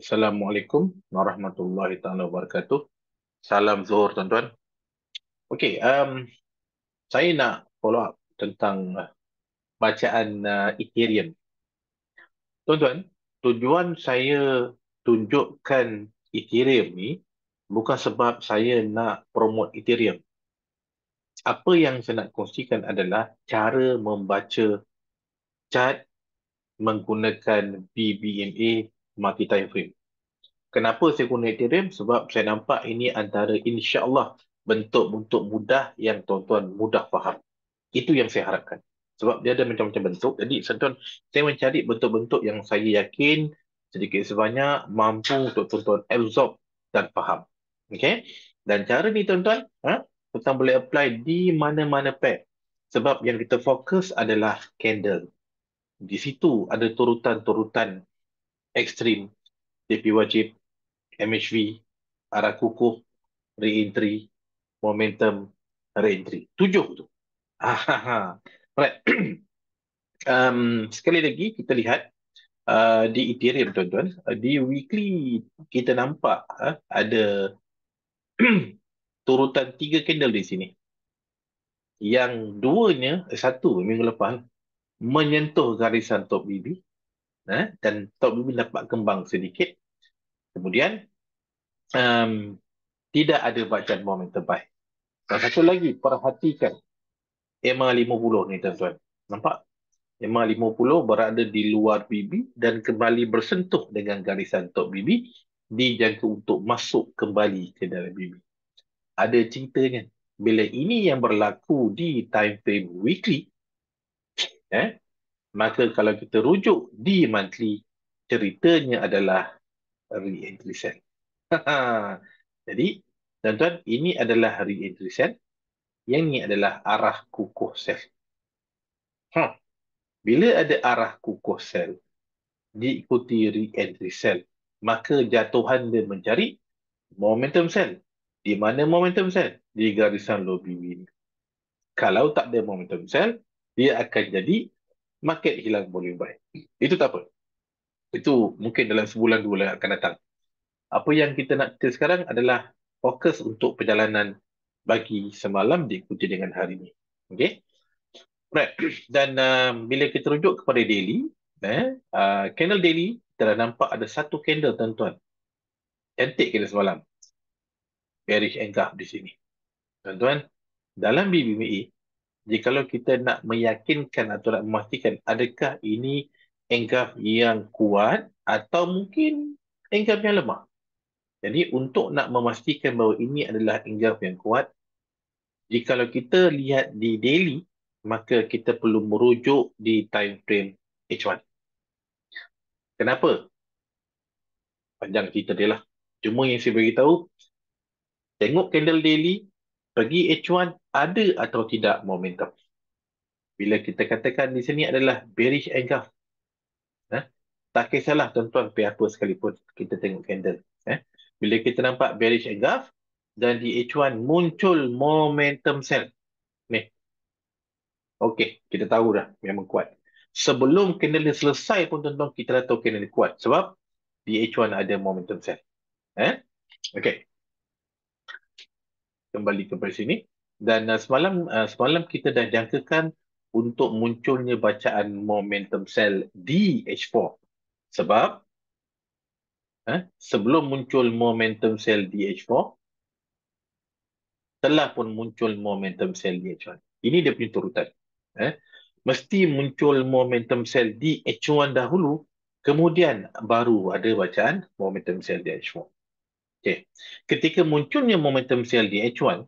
Assalamualaikum warahmatullahi taala wabarakatuh. Salam zuhur tuan-tuan. Okey, um, saya nak follow up tentang uh, bacaan uh, Ethereum. Tuan-tuan, tujuan saya tunjukkan Ethereum ni bukan sebab saya nak promote Ethereum. Apa yang saya nak kongsikan adalah cara membaca chart menggunakan BBMA multi time frame. Kenapa saya guna Ethereum? Sebab saya nampak ini antara insya-Allah bentuk-bentuk mudah yang tuan-tuan mudah faham. Itu yang saya harapkan. Sebab dia ada macam-macam bentuk. Jadi tuan-tuan, saya mencari bentuk-bentuk yang saya yakin sedikit sebanyak mampu untuk tuan-tuan absorb dan faham. Okay. Dan cara ni tuan-tuan, ha? tuan-tuan boleh apply di mana-mana pair. Sebab yang kita fokus adalah candle. Di situ ada turutan-turutan ekstrim, JP wajib, MHV, arah kukuh, re-entry, momentum, re-entry. Tujuh tu. Alright. um, sekali lagi kita lihat uh, di Ethereum tuan-tuan, uh, di weekly kita nampak uh, ada turutan tiga candle di sini. Yang duanya, satu minggu lepas, menyentuh garisan top BB eh, dan top bibir nampak kembang sedikit. Kemudian um, tidak ada bacaan bom yang terbaik. Dan satu lagi perhatikan EMA 50 ni tuan-tuan. Nampak? EMA 50 berada di luar bibi dan kembali bersentuh dengan garisan top bibi dijangka untuk masuk kembali ke dalam bibi. Ada ceritanya. Bila ini yang berlaku di time frame weekly, eh, maka kalau kita rujuk di monthly ceritanya adalah re-entry cell jadi tuan-tuan ini adalah re-entry cell yang ini adalah arah kukuh sel huh. Ha. bila ada arah kukuh sel diikuti re-entry cell maka jatuhan dia mencari momentum cell di mana momentum cell? di garisan lobby wind kalau tak ada momentum cell dia akan jadi market hilang volume buy. Itu tak apa. Itu mungkin dalam sebulan dua lah akan datang. Apa yang kita nak test sekarang adalah fokus untuk perjalanan bagi semalam diikuti dengan hari ini. Okay? Right. Dan um, bila kita rujuk kepada daily, eh, uh, candle daily, kita dah nampak ada satu candle tuan-tuan. Cantik kita semalam. Bearish and di sini. Tuan-tuan, dalam BBME, jika kita nak meyakinkan atau nak memastikan adakah ini engkaf yang kuat atau mungkin engkaf yang lemah. Jadi untuk nak memastikan bahawa ini adalah engkaf yang kuat, jika kita lihat di daily, maka kita perlu merujuk di time frame H1. Kenapa? Panjang cerita dia lah. Cuma yang saya beritahu, tengok candle daily, bagi H1 ada atau tidak momentum. Bila kita katakan di sini adalah bearish engulf. Eh? Ha? Tak kisahlah tuan-tuan pay apa sekalipun kita tengok candle. Eh? Bila kita nampak bearish engulf dan di H1 muncul momentum sell. Ni. Okey, kita tahu dah memang kuat. Sebelum candle ni selesai pun tuan-tuan kita dah tahu candle kuat. Sebab di H1 ada momentum sell. Eh? Okey kembali kepada sini dan uh, semalam uh, semalam kita dah jangkakan untuk munculnya bacaan momentum cell di H4 sebab eh, sebelum muncul momentum cell di H4 telah pun muncul momentum cell di H1 ini dia punya turutan eh. mesti muncul momentum cell di H1 dahulu kemudian baru ada bacaan momentum cell di H4 Okay. Ketika munculnya momentum sell di H1,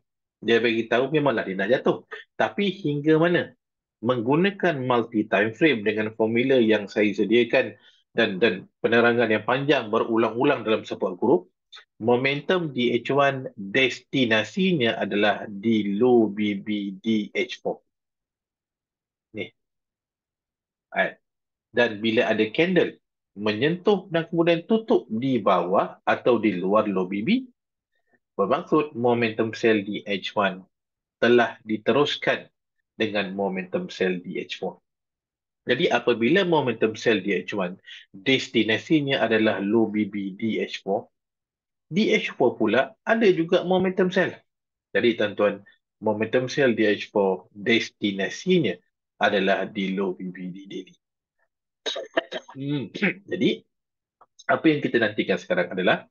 dia tahu memanglah dia nak jatuh. Tapi hingga mana? Menggunakan multi time frame dengan formula yang saya sediakan dan dan penerangan yang panjang berulang-ulang dalam support group, momentum di H1 destinasinya adalah di low BB di H4. Ni. Dan bila ada candle menyentuh dan kemudian tutup di bawah atau di luar lobi B bermaksud momentum sel di H1 telah diteruskan dengan momentum sel di h 4 Jadi apabila momentum sel di H1 destinasinya adalah lobi B di H4, di H4 pula ada juga momentum sel. Jadi tuan-tuan, momentum sel di H4 destinasinya adalah di lobi B di D. Hmm. Jadi apa yang kita nantikan sekarang adalah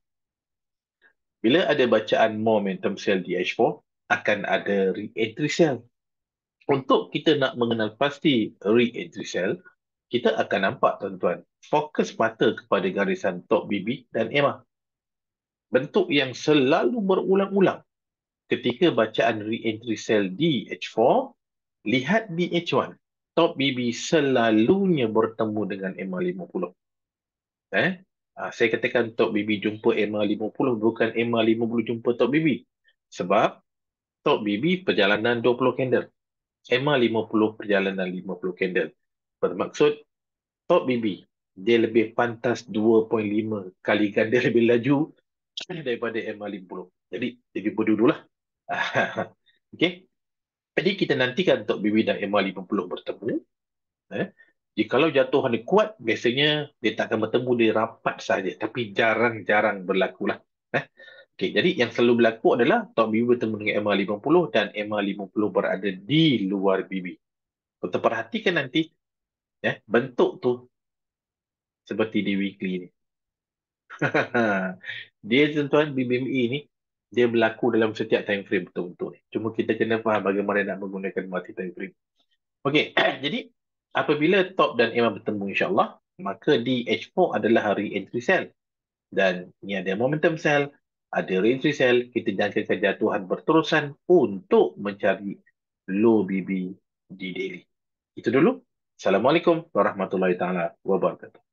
bila ada bacaan momentum sel di H4 akan ada re-entry cell. Untuk kita nak mengenal pasti re-entry cell, kita akan nampak tuan-tuan fokus mata kepada garisan top BB dan EMA. Bentuk yang selalu berulang-ulang ketika bacaan re-entry cell di H4, lihat di H1. Top BB selalunya bertemu dengan MR50. Eh? Ha, saya katakan Top BB jumpa MR50 bukan MR50 jumpa Top BB. Sebab Top BB perjalanan 20 kandil. MR50 perjalanan 50 kandil. Bermaksud Top BB dia lebih pantas 2.5 kali ganda lebih laju daripada MR50. Jadi, dia jumpa dulu lah. okay. Jadi kita nantikan untuk BB dan MA50 bertemu. Eh. Jadi kalau jatuhan dia kuat, biasanya dia tak akan bertemu, dia rapat saja. Tapi jarang-jarang berlaku lah. Eh. Okay, jadi yang selalu berlaku adalah top BB bertemu dengan MA50 dan MA50 berada di luar BB. Kita perhatikan nanti eh, bentuk tu seperti di weekly ni. dia tuan-tuan BBME ni dia berlaku dalam setiap time frame betul-betul Cuma kita kena faham bagaimana nak menggunakan multi time frame. Okey, jadi apabila top dan ema bertemu insya-Allah, maka di H4 adalah hari entry sell Dan ni ada momentum sell, ada entry sell. kita jangkakan jatuhan berterusan untuk mencari low BB di daily. Itu dulu. Assalamualaikum warahmatullahi taala wabarakatuh.